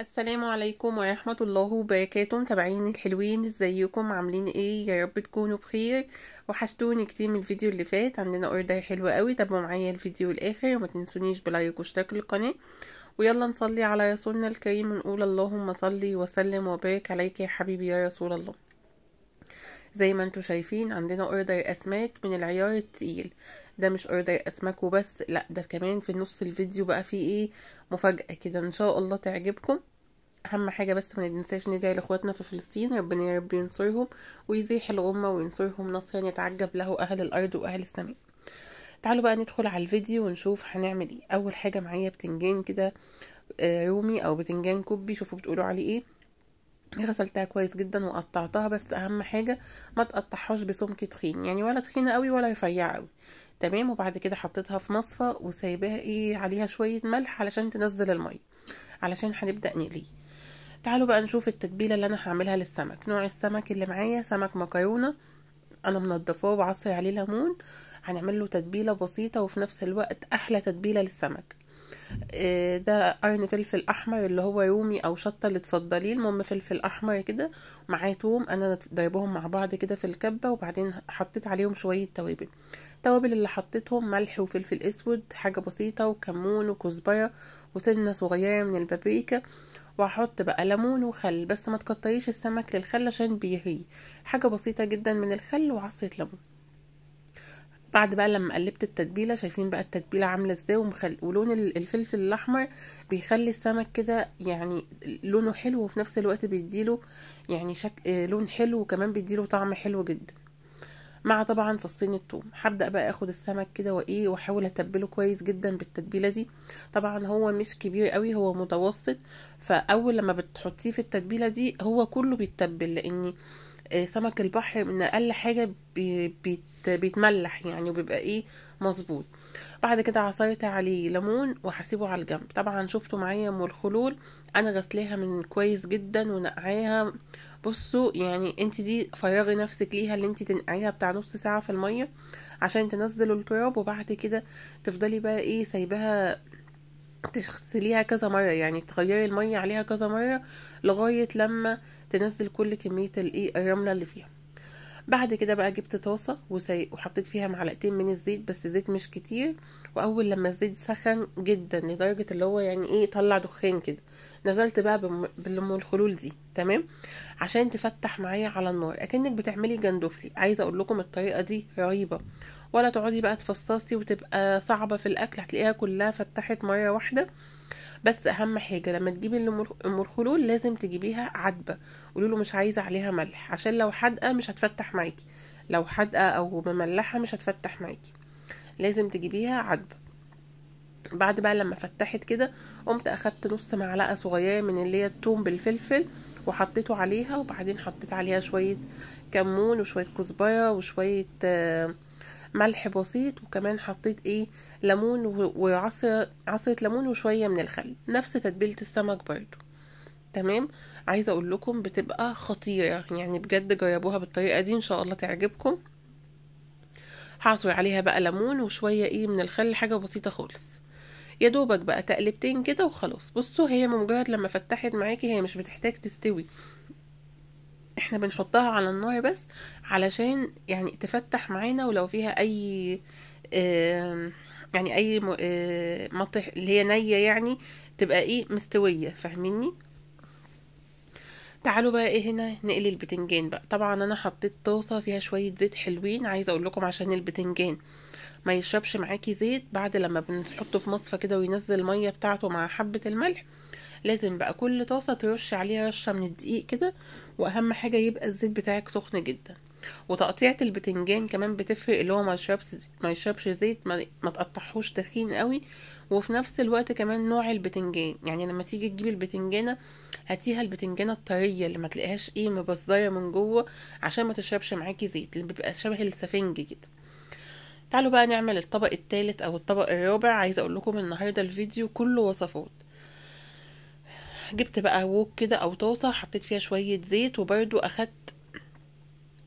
السلام عليكم ورحمة الله وبركاته متابعين الحلوين ازيكم عاملين ايه يا رب تكونوا بخير وحشتوني كتير من الفيديو اللي فات عندنا اوردر حلو قوي تابعوا معايا الفيديو الاخر وما تنسونيش بلايك واشتراك القناة ويلا نصلي على رسولنا الكريم ونقول اللهم صلي وسلم وبارك عليك يا حبيبي يا رسول الله زي ما انتوا شايفين عندنا اوردر اسماك من العيار التقيل ده مش اوردر اسماك وبس لا ده كمان في نص الفيديو بقى فيه ايه مفاجأة كده ان شاء الله تعجبكم اهم حاجه بس ما ننساش ندعي لاخواتنا في فلسطين ربنا يا رب ينصرهم ويزيح الغمه وينصرهم نصرا يعني يتعجب له اهل الارض واهل السماء تعالوا بقى ندخل على الفيديو ونشوف هنعمل ايه اول حاجه معايا بتنجان كده آه، رومي او بتنجان كوبي شوفوا بتقولوا عليه ايه غسلتها كويس جدا وقطعتها بس اهم حاجه ما تقطعهاش بسمك تخين يعني ولا تخينه قوي ولا رفيعه قوي تمام وبعد كده حطيتها في مصفى وسايباها ايه عليها شويه ملح علشان تنزل الميه علشان هنبدا نقليه تعالوا بقى نشوف التتبيله اللي انا هعملها للسمك نوع السمك اللي معايا سمك مكرونه انا منضفاه وعصري عليه ليمون هنعمل له تتبيله بسيطه وفي نفس الوقت احلى تتبيله للسمك آه، ده قرن فلفل احمر اللي هو رومي او شطه اللي تفضليه المهم فلفل احمر كده معاه توم انا ضربهم مع بعض كده في الكبه وبعدين حطيت عليهم شويه توابل التوابل اللي حطيتهم ملح وفلفل اسود حاجه بسيطه وكمون وكزبره وسنه صغيره من البابريكا وهحط بقى ليمون وخل بس ما تكتريش السمك للخل عشان بيهريه حاجه بسيطه جدا من الخل وعصره ليمون بعد بقى لما قلبت التتبيله شايفين بقى التتبيله عامله ازاي ومخل... ولون الفلفل الاحمر بيخلي السمك كده يعني لونه حلو وفي نفس الوقت بيديله يعني شك... لون حلو وكمان بيديله طعم حلو جدا مع طبعا فصين الثوم هبدا بقى اخد السمك كده وايه واحاول اتبله كويس جدا بالتتبيله دي طبعا هو مش كبير قوي هو متوسط فاول لما بتحطيه في التتبيله دي هو كله بيتبل لاني آه، سمك البحر من اقل حاجه بيت بيتملح يعني وبيبقى ايه مظبوط بعد كده عصرت عليه ليمون وهسيبه على الجنب طبعا شفتوا معايا ام الخلول انا غسلاها من كويس جدا ونقعاها بصوا يعني انت دي فرغي نفسك ليها اللي انت تنقعيها بتاع نص ساعه في الميه عشان تنزل التراب وبعد كده تفضلي بقى ايه سايباها تغسليها كذا مرة يعني تغيري المية عليها كذا مرة لغاية لما تنزل كل كمية الايه الرملة اللي فيها بعد كده بقى جبت طاسة وحطيت فيها معلقتين من الزيت بس زيت مش كتير واول لما الزيت سخن جدا لدرجة اللي هو يعني ايه طلع دخان كده نزلت بقى بالام الخلول دي تمام عشان تفتح معايا على النار اكنك بتعملي جندوفلي عايزه اقول لكم الطريقه دي رهيبه ولا تقعدي بقى تفصصي وتبقى صعبه في الاكل هتلاقيها كلها فتحت ميه واحده بس اهم حاجه لما تجيبي المرخلول لازم تجيبيها عدبه قولي له مش عايزه عليها ملح عشان لو حادقه مش هتفتح معاكي لو حادقه او مملحه مش هتفتح معاكي لازم تجيبيها عدبه بعد بقى لما فتحت كده قمت اخدت نص معلقه صغيره من اللي هي التوم بالفلفل وحطيته عليها وبعدين حطيت عليها شويه كمون وشويه كزبره وشويه آه ملح بسيط وكمان حطيت ايه ليمون وعصره عصره ليمون وشويه من الخل نفس تتبيله السمك برضو تمام عايزه اقول لكم بتبقى خطيره يعني بجد جربوها بالطريقه دي ان شاء الله تعجبكم هعصر عليها بقى ليمون وشويه ايه من الخل حاجه بسيطه خالص يا دوبك بقى تقلبتين كده وخلاص بصوا هي مجرد لما فتحت معاكي هي مش بتحتاج تستوي احنا بنحطها على النار بس علشان يعني تفتح معانا ولو فيها اي يعني اي آه، مطح اللي هي نية يعني تبقى ايه مستوية فاهميني تعالوا بقى ايه هنا نقلي البتنجان بقى طبعا انا حطيت طاسه فيها شويه زيت حلوين عايزه اقول لكم عشان البتنجان ما يشربش معاكي زيت بعد لما بنحطه في مصفى كده وينزل الميه بتاعته مع حبه الملح لازم بقى كل طاسه ترش عليها رشه من الدقيق كده واهم حاجه يبقى الزيت بتاعك سخن جدا وتقطيعه البتنجان كمان بتفرق اللي هو ما يشربش ما يشربش زيت ما, ما تقطعهوش تخين قوي وفي نفس الوقت كمان نوع البتنجان يعني لما تيجي تجيب البتنجانه هاتيها البتنجانه الطريه اللي ما تلاقيهاش ايه مبصدره من جوه عشان ما تشربش معاكي زيت اللي بيبقى شبه السفنج كده تعالوا بقى نعمل الطبق الثالث او الطبق الرابع عايزه اقول لكم النهارده الفيديو كله وصفات جبت بقى ووك كده او طاسه حطيت فيها شويه زيت وبرده اخدت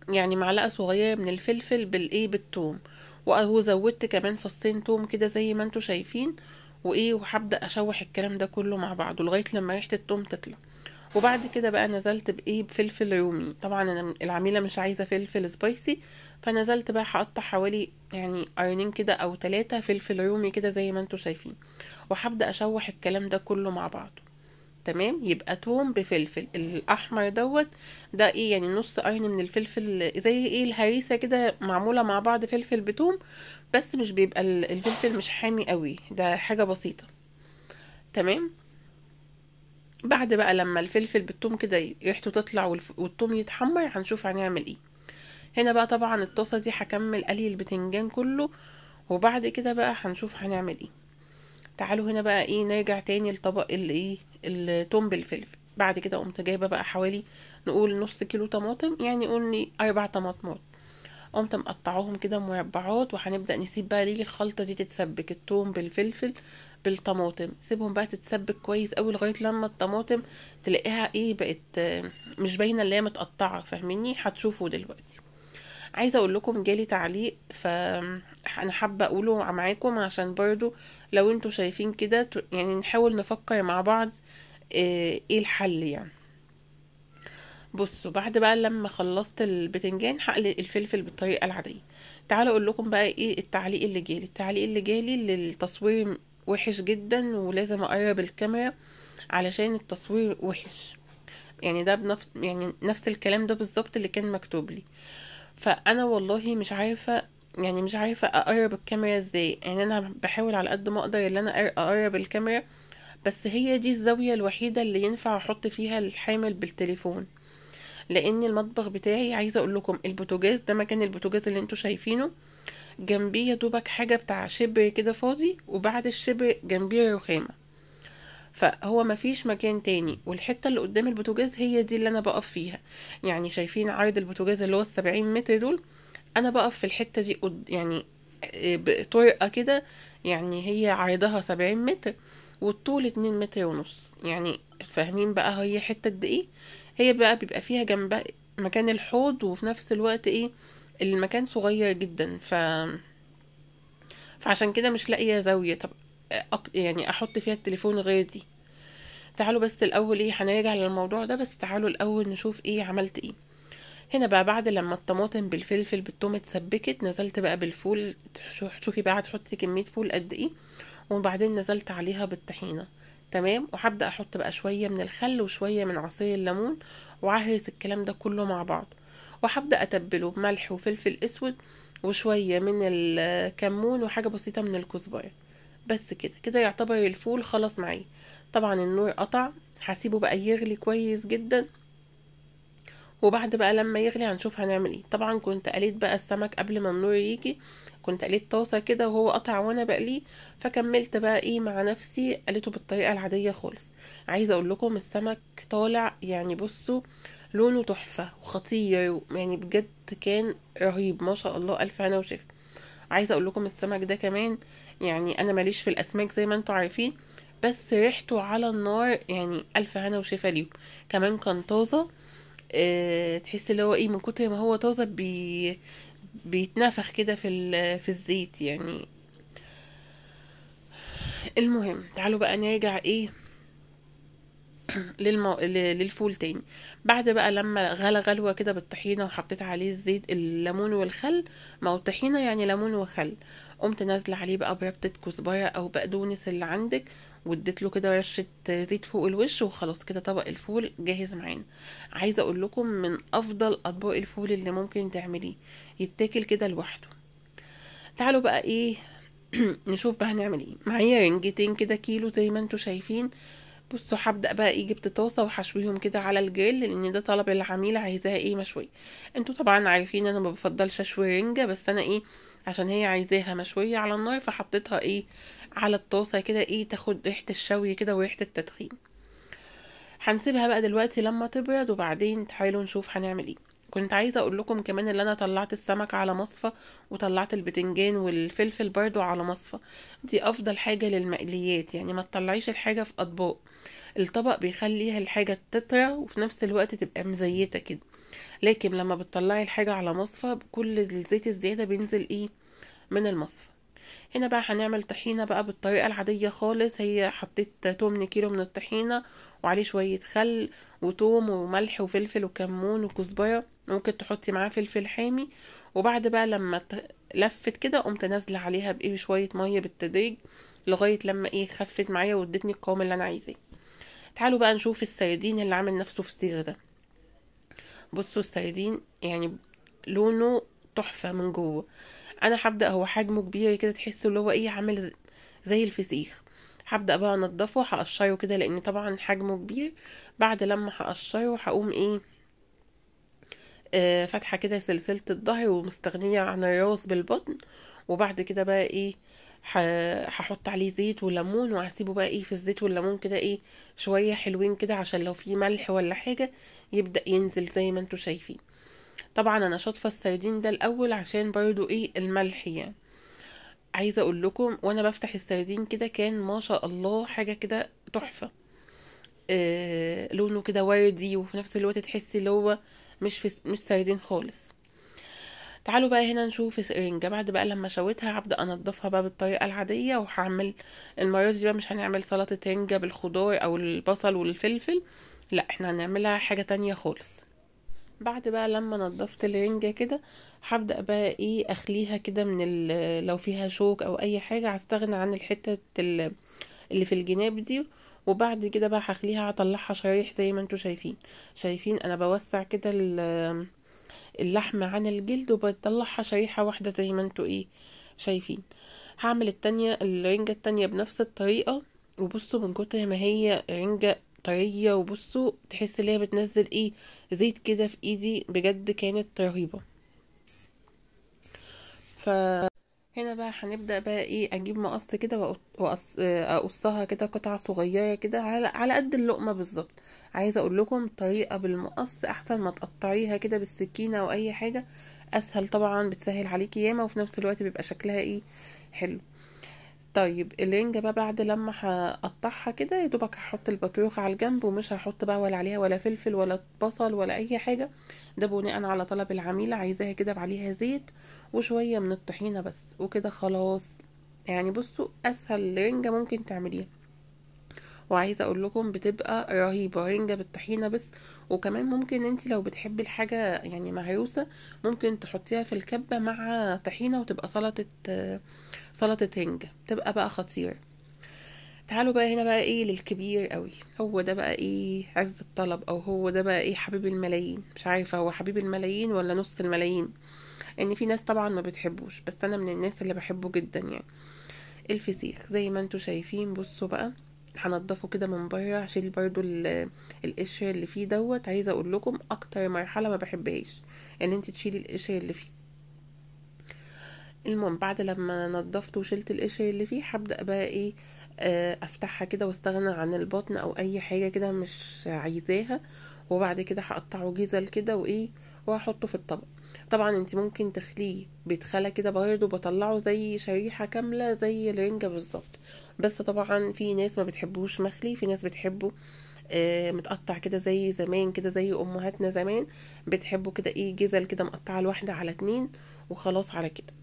يعني معلقه صغيره من الفلفل بالايه بالثوم وزودت كمان فصين توم كده زي ما انتوا شايفين وايه وهبدا اشوح الكلام ده كله مع بعضه لغايه لما ريحه التوم تطلع وبعد كده بقى نزلت بايه بفلفل رومي طبعا انا العميله مش عايزه فلفل سبايسي فنزلت بقى هقطع حوالي يعني قرنين كده او ثلاثة فلفل رومي كده زي ما انتوا شايفين وهبدا اشوح الكلام ده كله مع بعضه تمام يبقى توم بفلفل الاحمر دوت ده ايه يعني نص قرن من الفلفل زي ايه الهريسه كده معموله مع بعض فلفل بتوم بس مش بيبقى الفلفل مش حامي قوي ده حاجه بسيطه تمام بعد بقى لما الفلفل بالثوم كده ريحته تطلع والثوم يتحمر هنشوف هنعمل ايه هنا بقى طبعا الطاسه دي هكمل قلي البتنجان كله وبعد كده بقى هنشوف هنعمل ايه تعالوا هنا بقى ايه نرجع تاني لطبق الايه التوم بالفلفل بعد كده قمت جايبه بقى حوالي نقول نص كيلو طماطم يعني قولي اربع طماطمات قمت مقطعاهم كده مربعات وهنبدا نسيب بقى ليه الخلطه دي تتسبك التوم بالفلفل بالطماطم سيبهم بقى تتسبك كويس قوي لغايه لما الطماطم تلاقيها ايه بقت مش باينه اللي هي متقطعه فاهميني هتشوفوا دلوقتي عايزه اقول لكم جالي تعليق انا حابه اقوله معاكم عشان برضو لو انتم شايفين كده يعني نحاول نفكر مع بعض آه، ايه الحل يعني بصوا بعد بقى لما خلصت البتنجان هقلي الفلفل بالطريقه العاديه تعالوا اقول لكم بقى ايه التعليق اللي جالي التعليق اللي جالي للتصوير التصوير وحش جدا ولازم اقرب الكاميرا علشان التصوير وحش يعني ده بنفس يعني نفس الكلام ده بالظبط اللي كان مكتوب لي فانا والله مش عارفه يعني مش عارفه اقرب الكاميرا ازاي يعني انا بحاول على قد ما اقدر ان انا اقرب الكاميرا بس هي دي الزاوية الوحيدة اللي ينفع احط فيها الحامل بالتليفون لان المطبخ بتاعي عايزة اقول لكم البوتوجاز ده مكان البوتوجاز اللي انتوا شايفينه جنبيه يا دوبك حاجة بتاع شبر كده فاضي وبعد الشبر جنبيه رخامة فهو مفيش مكان تاني والحته اللي قدام البوتوجاز هي دي اللي انا بقف فيها يعني شايفين عرض البوتوجاز اللي هو السبعين متر دول انا بقف في الحته دي يعني آه، بطرقه كده يعني هي عرضها سبعين متر والطول اتنين متر ونص يعني فاهمين بقى هي حتة قد ايه هي بقى بيبقى فيها جنبها مكان الحوض وفي نفس الوقت ايه المكان صغير جدا ف فعشان كده مش لاقيه زاويه طب يعني احط فيها التليفون غير دي تعالوا بس الاول ايه هنرجع للموضوع ده بس تعالوا الاول نشوف ايه عملت ايه هنا بقى بعد لما الطماطم بالفلفل بالثوم اتسبكت نزلت بقى بالفول شوفي بقى هتحطي كميه فول قد ايه وبعدين نزلت عليها بالطحينة تمام وهبدأ احط بقى شوية من الخل وشوية من عصير الليمون وعهرس الكلام ده كله مع بعض وهبدأ اتبله بملح وفلفل اسود وشوية من الكمون وحاجة بسيطة من الكزبرة بس كده كده يعتبر الفول خلص معي طبعا النور قطع هسيبه بقى يغلي كويس جدا وبعد بقى لما يغلي هنشوف هنعمل ايه طبعا كنت قليت بقى السمك قبل ما النور يجي كنت قليت طاسه كده وهو قطع وانا بقليه فكملت بقى ايه مع نفسي قليته بالطريقه العاديه خالص عايزه اقول لكم السمك طالع يعني بصوا لونه تحفه وخطير يعني بجد كان رهيب ما شاء الله الف هنا وشفا عايزه اقول لكم السمك ده كمان يعني انا ماليش في الاسماك زي ما انتم عارفين بس ريحته على النار يعني الف هنا وشفا ليه كمان كان طازه آه، تحس اللي هو ايه من كتر ما هو طازة بي بيتنفخ كده في في الزيت يعني المهم تعالوا بقى نرجع ايه للمو... للفول تاني بعد بقى لما غلى غلوة كده بالطحينة وحطيت عليه الزيت الليمون والخل ما هو الطحينة يعني ليمون وخل قمت نازلة عليه بقى بربطة كزبرة او بقدونس اللي عندك واديت له كده رشه زيت فوق الوش وخلاص كده طبق الفول جاهز معانا عايزه اقول لكم من افضل اطباق الفول اللي ممكن تعمليه يتاكل كده لوحده تعالوا بقى ايه نشوف بقى هنعمل ايه معايا رنجتين كده كيلو زي ما انتم شايفين بصوا هبدا بقى ايه جبت طاسه وهشويهم كده على الجريل لان ده طلب العميل عايزاها ايه مشويه انتوا طبعا عارفين انا ما بفضلش اشوي رنجه بس انا ايه عشان هي عايزاها مشويه على النار فحطيتها ايه على الطاسه كده ايه تاخد ريحه الشوي كده وريحه التدخين هنسيبها بقى دلوقتي لما تبرد وبعدين تعالوا نشوف هنعمل ايه كنت عايزه اقول لكم كمان ان انا طلعت السمك على مصفى وطلعت البتنجان والفلفل برضو على مصفى دي افضل حاجه للمقليات يعني ما تطلعيش الحاجه في اطباق الطبق بيخليها الحاجه تطرى وفي نفس الوقت تبقى مزيته كده لكن لما بتطلعي الحاجه على مصفى كل الزيت الزياده بينزل ايه من المصفى هنا بقى هنعمل طحينة بقى بالطريقة العادية خالص هي حطيت تمن كيلو من الطحينة وعليه شوية خل وتوم وملح وفلفل وكمون وكزبرة ممكن تحطي معاه فلفل حامي وبعد بقى لما لفت كده قمت نازلة عليها بايه بشوية مية بالتدريج لغاية لما ايه خفت معايا وادتني القوام اللي انا عايزاه تعالوا بقى نشوف السردين اللي عامل نفسه في فسيخ ده بصوا السردين يعني لونه تحفة من جوه انا هبدا هو حجمه كبير كده تحسوا اللي هو ايه عامل زي الفسيخ هبدا بقى انضفه هقشره كده لان طبعا حجمه كبير بعد لما هقشره هقوم ايه آه فاتحه كده سلسله الظهر ومستغنيه عن الراس بالبطن وبعد كده بقى ايه هحط عليه زيت وليمون وهسيبه بقى ايه في الزيت والليمون كده ايه شويه حلوين كده عشان لو في ملح ولا حاجه يبدا ينزل زي ما انتوا شايفين طبعا انا شاطفه السردين ده الاول عشان برضو ايه الملح يعني عايزه اقول لكم وانا بفتح السردين كده كان ما شاء الله حاجه كده تحفه آه لونه كده وردي وفي نفس الوقت تحسي اللي هو مش في مش سردين خالص تعالوا بقى هنا نشوف السرنجه بعد بقى لما شويتها هبدا انضفها بقى بالطريقه العاديه وهعمل المره دي بقى مش هنعمل سلطه رنجه بالخضار او البصل والفلفل لا احنا هنعملها حاجه تانية خالص بعد بقى لما نضفت الرنجة كده هبدأ بقى ايه اخليها كده من لو فيها شوك او اي حاجة هستغنى عن الحتة اللي في الجناب دي وبعد كده بقى هخليها هطلعها شرايح زي ما انتوا شايفين شايفين انا بوسع كده اللحمة عن الجلد وبطلعها شريحة واحدة زي ما انتوا ايه شايفين هعمل التانية الرنجة التانية بنفس الطريقة وبصوا من كتر ما هي رنجة طريه وبصوا تحس ان هي بتنزل ايه زيت كده في ايدي بجد كانت رهيبه ف هنا بقى هنبدا بقى ايه اجيب مقص كده واقصها كده قطعه صغيره كده على على قد اللقمه بالظبط عايزه اقول لكم طريقه بالمقص احسن ما تقطعيها كده بالسكينه او اي حاجه اسهل طبعا بتسهل عليكي ياما وفي نفس الوقت بيبقى شكلها ايه حلو طيب الرنجة بقى بعد لما هقطعها كده يا دوبك هحط البطيخ على الجنب ومش هحط بقى ولا عليها ولا فلفل ولا بصل ولا اي حاجة ده بناء على طلب العميل عايزاها كده عليها زيت وشوية من الطحينة بس وكده خلاص يعني بصوا اسهل رنجة ممكن تعمليها وعايزه اقول لكم بتبقى رهيبه رنجه بالطحينه بس وكمان ممكن انت لو بتحبي الحاجه يعني مهروسه ممكن تحطيها في الكبه مع طحينه وتبقى سلطه سلطه رنجه بتبقى بقى خطيره تعالوا بقى هنا بقى ايه للكبير قوي هو ده بقى ايه عز الطلب او هو ده بقى ايه حبيب الملايين مش عارفه هو حبيب الملايين ولا نص الملايين ان يعني في ناس طبعا ما بتحبوش بس انا من الناس اللي بحبه جدا يعني الفسيخ زي ما انتوا شايفين بصوا بقى هنضفه كده من بره هشيل برضو القشر اللي فيه دوت عايزه اقول لكم اكتر مرحله ما بحبهاش ان انت تشيلي القشر اللي فيه المهم بعد لما نضفت وشلت القشر اللي فيه هبدا بقى ايه آه، افتحها كده واستغنى عن البطن او اي حاجه كده مش عايزاها وبعد كده هقطعه جزل كده وايه وهحطه في الطبق طبعا انت ممكن تخليه بيتخلى كده برضه بطلعه زي شريحة كاملة زي الرنجة بالظبط بس طبعا في ناس ما بتحبوش مخلي في ناس بتحبه آه، متقطع كده زي زمان كده زي امهاتنا زمان بتحبه كده ايه جزل كده مقطعه الواحده على اتنين وخلاص على كده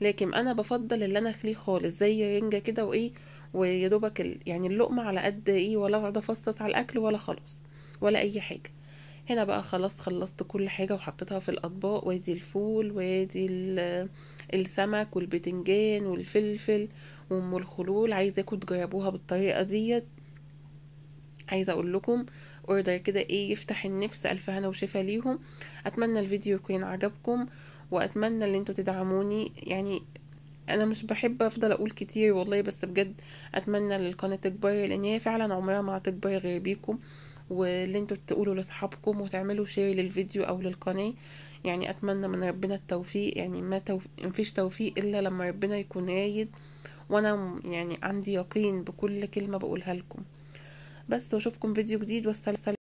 لكن انا بفضل اللي انا اخليه خالص زي رنجه كده وايه ويدوبك يعني اللقمه على قد ايه ولا اقعد افصص على الاكل ولا خلاص ولا اي حاجه هنا بقى خلاص خلصت كل حاجة وحطيتها في الأطباق وادي الفول وادي السمك والبتنجان والفلفل وام الخلول عايزاكم تجربوها بالطريقة ديت عايزه اقول لكم اوردر كده ايه يفتح النفس الف هنا وشفا ليهم اتمنى الفيديو يكون عجبكم واتمنى ان انتوا تدعموني يعني انا مش بحب افضل اقول كتير والله بس بجد اتمنى للقناه تكبر لان هي فعلا عمرها ما هتكبر غير بيكم واللي انتوا تقولوا لاصحابكم وتعملوا شير للفيديو او للقناه يعني اتمنى من ربنا التوفيق يعني ما توف... مفيش توفيق الا لما ربنا يكون رايد وانا يعني عندي يقين بكل كلمه بقولها لكم بس واشوفكم فيديو جديد والسلام